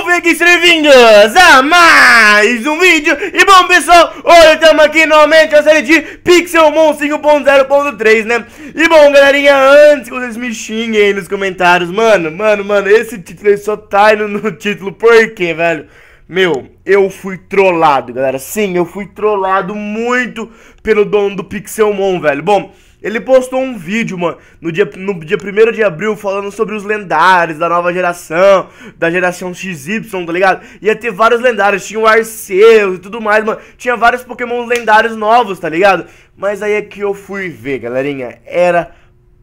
Rubik bem-vindos a mais um vídeo E bom pessoal, hoje estamos aqui novamente a série de Pixelmon 5.0.3, né? E bom galerinha, antes que vocês me xinguem aí nos comentários Mano, mano, mano, esse título aí só tá indo no título, por quê, velho? Meu, eu fui trollado, galera Sim, eu fui trollado muito pelo dono do Pixelmon, velho Bom, ele postou um vídeo, mano, no dia, no dia 1 de abril, falando sobre os lendários da nova geração, da geração XY, tá ligado? Ia ter vários lendários, tinha o Arceus e tudo mais, mano. Tinha vários Pokémon lendários novos, tá ligado? Mas aí é que eu fui ver, galerinha. Era.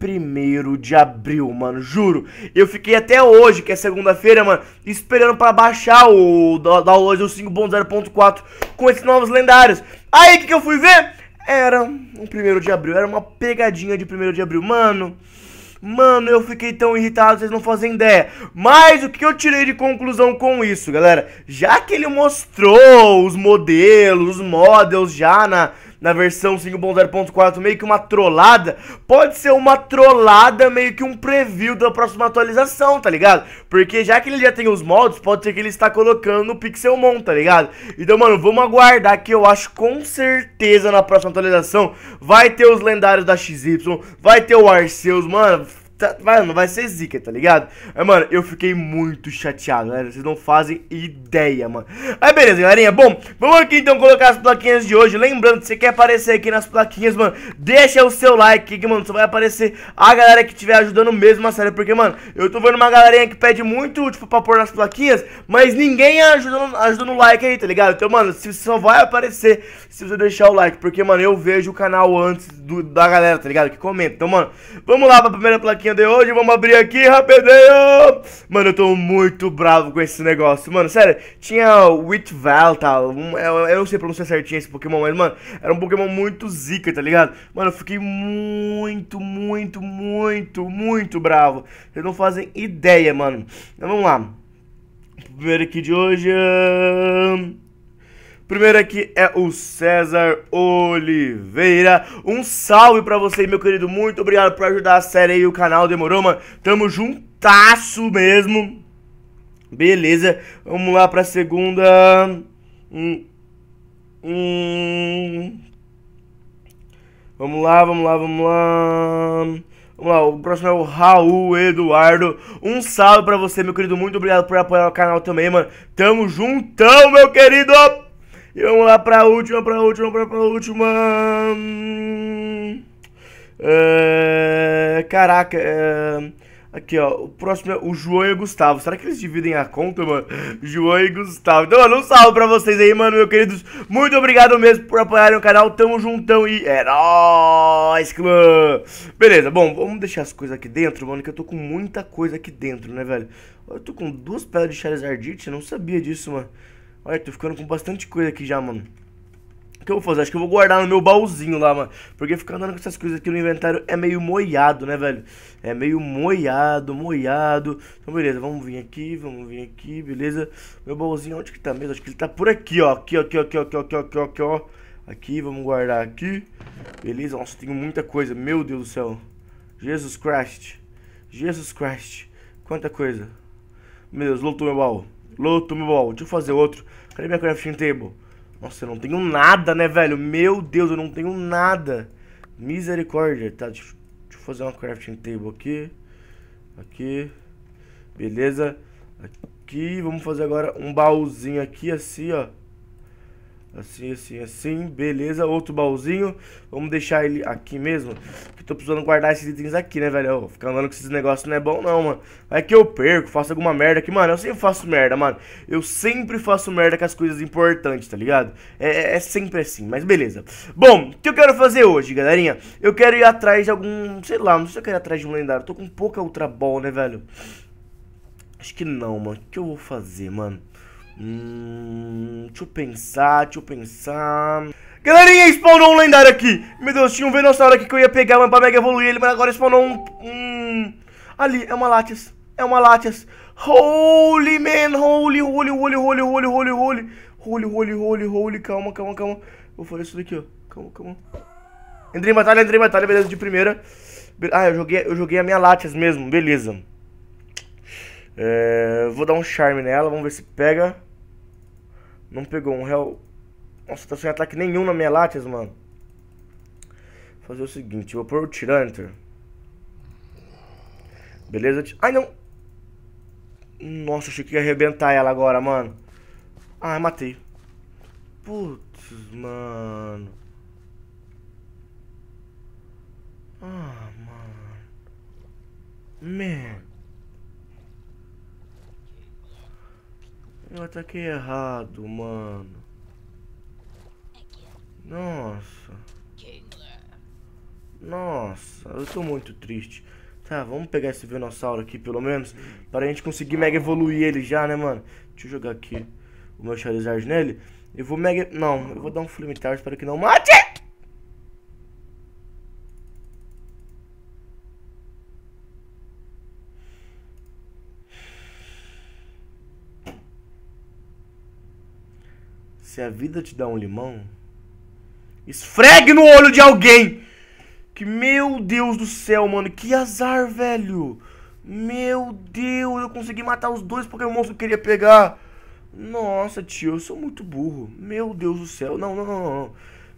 1 de abril, mano, juro. Eu fiquei até hoje, que é segunda-feira, mano, esperando para baixar o download do 5.0.4 com esses novos lendários. Aí que, que eu fui ver? Era um primeiro de abril, era uma pegadinha de primeiro de abril. Mano, mano, eu fiquei tão irritado, vocês não fazem ideia. Mas o que eu tirei de conclusão com isso, galera? Já que ele mostrou os modelos, os models já na na versão 5.0.4, meio que uma trollada, pode ser uma trollada, meio que um preview da próxima atualização, tá ligado? Porque já que ele já tem os mods, pode ser que ele está colocando no Pixelmon, tá ligado? Então, mano, vamos aguardar que eu acho com certeza na próxima atualização vai ter os lendários da XY, vai ter o Arceus, mano Tá, mano, vai ser zica, tá ligado? É, mano, eu fiquei muito chateado, galera. Né? Vocês não fazem ideia, mano. Aí, beleza, galerinha. Bom, vamos aqui então colocar as plaquinhas de hoje. Lembrando, se você quer aparecer aqui nas plaquinhas, mano, deixa o seu like que, mano, só vai aparecer a galera que estiver ajudando mesmo a série. Porque, mano, eu tô vendo uma galerinha que pede muito, tipo, pra pôr nas plaquinhas, mas ninguém ajudando, ajudando like aí, tá ligado? Então, mano, se, só vai aparecer se você deixar o like. Porque, mano, eu vejo o canal antes do, da galera, tá ligado? Que comenta. Então, mano, vamos lá pra primeira plaquinha de hoje, vamos abrir aqui rapidinho. Mano, eu tô muito bravo com esse negócio. Mano, sério, tinha Witval, tal. Tá? eu, é, eu, não sei pronunciar certinho esse Pokémon, mas, mano, era um Pokémon muito zica, tá ligado? Mano, eu fiquei muito, muito, muito, muito bravo. Vocês não fazem ideia, mano. Então, vamos lá. primeiro aqui de hoje... Primeiro aqui é o César Oliveira. Um salve para você, meu querido. Muito obrigado por ajudar a série e o canal. Demorou, mano? Tamo juntasso mesmo. Beleza. Vamos lá pra segunda. Hum. Hum. Vamos lá, vamos lá, vamos lá. Vamos lá, o próximo é o Raul Eduardo. Um salve pra você, meu querido. Muito obrigado por apoiar o canal também, mano. Tamo juntão, meu querido. E vamos lá pra última, pra última, pra, pra última. É, caraca, é, aqui ó, o próximo é o João e o Gustavo. Será que eles dividem a conta, mano? João e Gustavo. Então, mano, um salve pra vocês aí, mano, meu queridos. Muito obrigado mesmo por apoiarem o canal. Tamo juntão e é nóis, clã. Beleza, bom, vamos deixar as coisas aqui dentro, mano, que eu tô com muita coisa aqui dentro, né, velho? Eu tô com duas pedras de Charizardite, não sabia disso, mano. Olha, tô ficando com bastante coisa aqui já, mano. O que eu vou fazer? Acho que eu vou guardar no meu baúzinho lá, mano. Porque ficar andando com essas coisas aqui no inventário é meio moiado, né, velho? É meio moiado, moiado. Então, beleza, vamos vir aqui, vamos vir aqui, beleza. Meu baúzinho, onde que tá mesmo? Acho que ele tá por aqui, ó. Aqui, ó, aqui, ó, aqui, ó, aqui, ó, aqui, ó, aqui, ó. Aqui, ó. aqui vamos guardar aqui. Beleza, nossa, tenho muita coisa. Meu Deus do céu. Jesus Christ. Jesus Christ. Quanta coisa. Meu Deus, lotou meu baú. Loto, meu bom. Deixa eu fazer outro. Cadê minha crafting table? Nossa, eu não tenho nada, né, velho? Meu Deus, eu não tenho nada. Misericórdia. Tá, deixa, deixa eu fazer uma crafting table aqui. Aqui. Beleza. Aqui. Vamos fazer agora um baúzinho aqui, assim, ó. Assim, assim, assim. Beleza, outro baúzinho. Vamos deixar ele aqui mesmo. Porque tô precisando guardar esses itens aqui, né, velho? Ó, ficar andando com esses negócios não é bom, não, mano. Vai que eu perco, faço alguma merda aqui, mano. Eu sempre faço merda, mano. Eu sempre faço merda com as coisas importantes, tá ligado? É, é, é sempre assim, mas beleza. Bom, o que eu quero fazer hoje, galerinha? Eu quero ir atrás de algum. Sei lá, não sei se eu quero ir atrás de um lendário. tô com pouca Ultra Ball, né, velho? Acho que não, mano. O que eu vou fazer, mano? Hum, deixa eu pensar, deixa eu pensar. Galerinha, spawnou um lendário aqui. Meu Deus, tinha um Venossauro aqui que eu ia pegar mas pra Mega evoluir ele, mas agora spawnou um... um... Ali, é uma Latias. É uma Latias. Holy, man, holy, holy, holy, holy, holy, holy, holy. Holy, holy, holy, holy, calma, calma, calma. Vou fazer isso daqui, ó. Calma, calma. Entrei em batalha, entrei em batalha, beleza, de primeira. Ah, eu joguei, eu joguei a minha Latias mesmo, beleza. É, vou dar um charme nela, vamos ver se pega. Não pegou um réu. Nossa, tá sem ataque nenhum na minha Latias, mano. Vou fazer o seguinte, vou pôr o Tiranter. Beleza? Ai, não! Nossa, achei que ia arrebentar ela agora, mano. Ah, matei. Putz, mano. Ah, mano. Man. Eu ataquei errado, mano. Nossa. Nossa, eu tô muito triste. Tá, vamos pegar esse Venossauro aqui, pelo menos. Para a gente conseguir mega evoluir ele já, né, mano? Deixa eu jogar aqui o meu Charizard nele. Eu vou mega... Não, eu vou dar um flimitar para que não mate! a vida te dá um limão, esfregue no olho de alguém! Que meu Deus do céu, mano, que azar, velho! Meu Deus, eu consegui matar os dois porque o monstro queria pegar! Nossa, tio, eu sou muito burro. Meu Deus do céu. Não, não, não, não.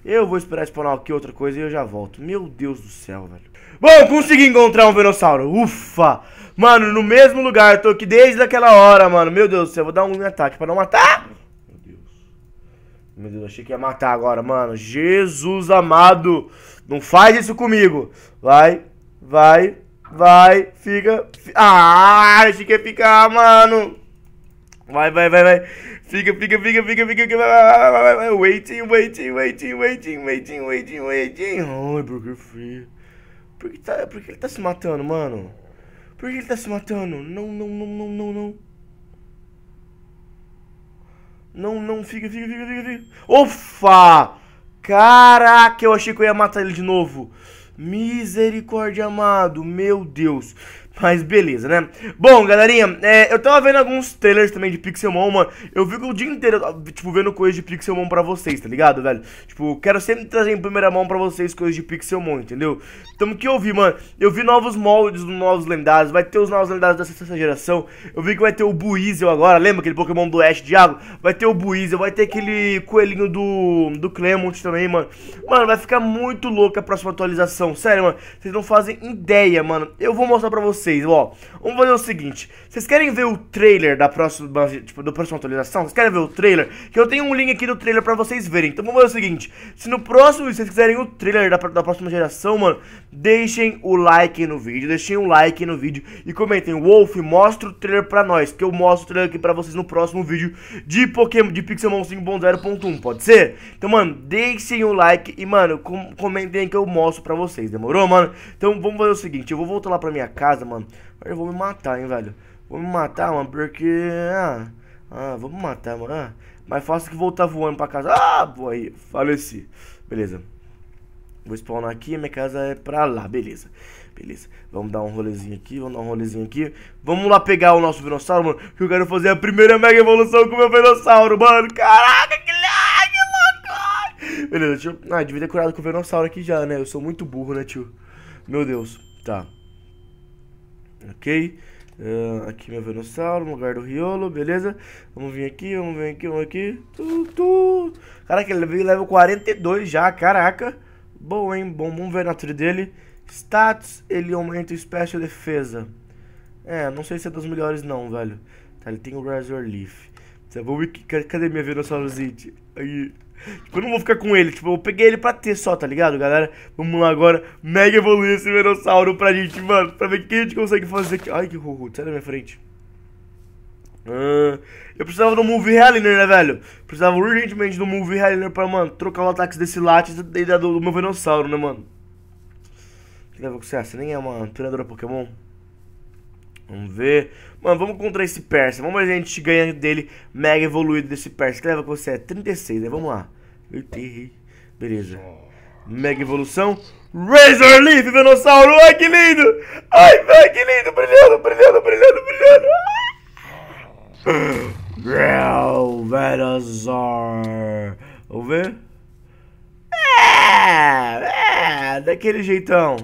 Eu vou esperar spawnar aqui outra coisa e eu já volto. Meu Deus do céu, velho. Bom, consegui encontrar um Venossauro. Ufa! Mano, no mesmo lugar. Eu tô aqui desde aquela hora, mano. Meu Deus do céu. Vou dar um ataque pra não matar. Meu Deus, achei que ia matar agora, mano. Jesus amado, não faz isso comigo. Vai, vai, vai, fica. Ah, achei que ia ficar, mano. Vai, vai, vai, vai. Fica, fica, fica, fica, fica, fica. Vai, vai, vai, vai. Waiting, waiting, waiting, waiting, waiting, waiting, waiting. Ai, Burger Free. Por que, tá, por que ele tá se matando, mano? Por que ele tá se matando? Não, não, não, não, não, não. Não, não, fica, fica, fica, fica, fica. Ufa! Caraca, eu achei que eu ia matar ele de novo. Misericórdia amado, meu Deus. Mas beleza, né? Bom, galerinha, é, eu tava vendo alguns trailers também de Pixelmon, mano. Eu fico o dia inteiro, tipo, vendo coisas de Pixelmon pra vocês, tá ligado, velho? Tipo, quero sempre trazer em primeira mão pra vocês coisas de Pixelmon, entendeu? Então, o que eu vi, mano? Eu vi novos moldes dos novos lendários, vai ter os novos lendários da sexta geração. Eu vi que vai ter o Buizel agora, lembra aquele Pokémon do Ash de água? Vai ter o Buizel, vai ter aquele coelhinho do, do Clemont também, mano. Mano, vai ficar muito louca a próxima atualização, sério, mano. Vocês não fazem ideia, mano. Eu vou mostrar pra vocês vocês, ó. Vamos fazer o seguinte. Vocês querem ver o trailer da próxima, tipo, da atualização? Vocês querem ver o trailer? Que eu tenho um link aqui do trailer pra vocês verem. Então vamos fazer o seguinte. Se no próximo vocês quiserem o trailer da, da próxima geração, mano, deixem o like no vídeo. Deixem o like no vídeo e comentem. Wolf, mostra o trailer pra nós. Que eu mostro o trailer aqui pra vocês no próximo vídeo de Pokémon, de Pixelmon 5.0.1, pode ser? Então, mano, deixem o like e, mano, com comentem que eu mostro pra vocês. Demorou, mano? Então vamos fazer o seguinte. Eu vou voltar lá pra minha casa, mano mano. Eu vou me matar, hein, velho. Vou me matar, mano, porque. Ah, ah vamos matar, mano. Ah, mais fácil que voltar voando pra casa. Ah, pô, aí, faleci. Beleza. Vou spawnar aqui, minha casa é pra lá, beleza. Beleza, vamos dar um rolezinho aqui, vamos dar um rolezinho aqui Vamos lá pegar o nosso dinossauro, mano Que eu quero fazer a primeira mega evolução com o meu dinossauro, mano Caraca, que louco Beleza, tio, ah, devia ter curado com o dinossauro aqui já, né Eu sou muito burro, né, tio Meu Deus, tá ok? Uh, aqui meu Venossauro, no lugar do Riolo, beleza? Vamos vir aqui, vamos vir aqui, vamos aqui. Tu, tu. Caraca, ele veio level 42 já, caraca. Bom, hein? Bom, vamos ver a natureza dele. Status, ele aumenta o Special Defesa. É, não sei se é dos melhores não, velho. Tá, ele tem o Razor Leaf. Cadê minha Venossaurozite? Aí, Tipo, eu não vou ficar com ele, tipo, eu peguei ele pra ter só, tá ligado, galera? Vamos lá agora, mega evoluir esse Venossauro pra gente, mano, pra ver o que a gente consegue fazer aqui. Ai, que horror, sai da minha frente. Ah, eu precisava do Move Helliner, né, velho? Precisava urgentemente do Move Helliner pra, mano, trocar o ataque desse Lattes e da do, do meu Venossauro, né, mano? Que level que você é? Você nem é uma treinadora Pokémon? Vamos ver. Mano, vamos contra esse Persa. Vamos ver se a gente ganha dele mega evoluído desse Persa. Que leva com você? É 36, né? Vamos lá. Beleza. Mega evolução. Razor Leaf, Venossauro. Ai, que lindo. Ai, que lindo. Brilhando, brilhando, brilhando, brilhando. Real Venusaur. Vamos ver. É, é, daquele jeitão.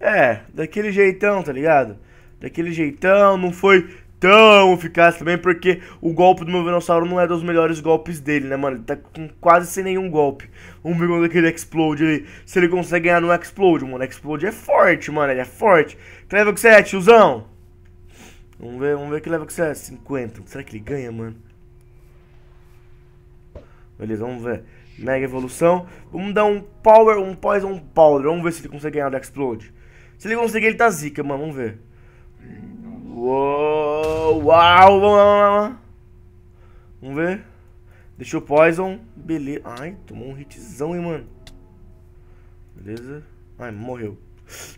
É, daquele jeitão, tá ligado? daquele jeitão, não foi tão eficaz também, porque o golpe do meu Venossauro não é dos melhores golpes dele, né, mano? Ele tá com quase sem nenhum golpe. Vamos ver quando aquele Explode ali, se ele consegue ganhar no Explode, mano. Explode é forte, mano, ele é forte. Que level que você é, tiozão? Vamos ver, vamos ver que level que você é, 50. Será que ele ganha, mano? Beleza, vamos ver. Mega evolução. Vamos dar um power, um poison powder. Vamos ver se ele consegue ganhar no Explode. Se ele conseguir, ele tá zica, mano. Vamos ver. Uou, uau, vamos lá, vamos lá. Vamos ver. Deixou Poison. Beleza. Ai, tomou um hitzão, hein, mano. Beleza. Ai, morreu.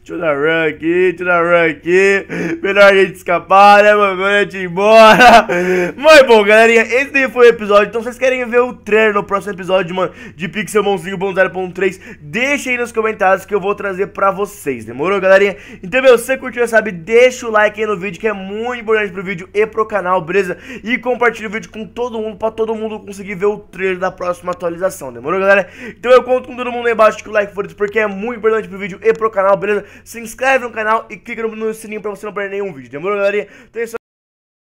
Tira run aqui, tira run aqui. Melhor a gente escapar, né, mano? Melhor a gente ir embora. Mas bom, galerinha, esse daí foi o episódio. Então, vocês querem ver o trailer no próximo episódio, mano, de Pixelmonzinho 0.3? Deixa aí nos comentários que eu vou trazer pra vocês, demorou, galerinha? Então, meu, se você curtiu, sabe, deixa o like aí no vídeo, que é muito importante pro vídeo e pro canal, beleza? E compartilha o vídeo com todo mundo, pra todo mundo conseguir ver o trailer da próxima atualização, demorou, galera? Então, eu conto com todo mundo aí embaixo que o like for isso, porque é muito importante pro vídeo e pro canal, beleza? Se inscreve no canal e clica no, sininho pra você não perder nenhum vídeo, demorou, galerinha? Então é isso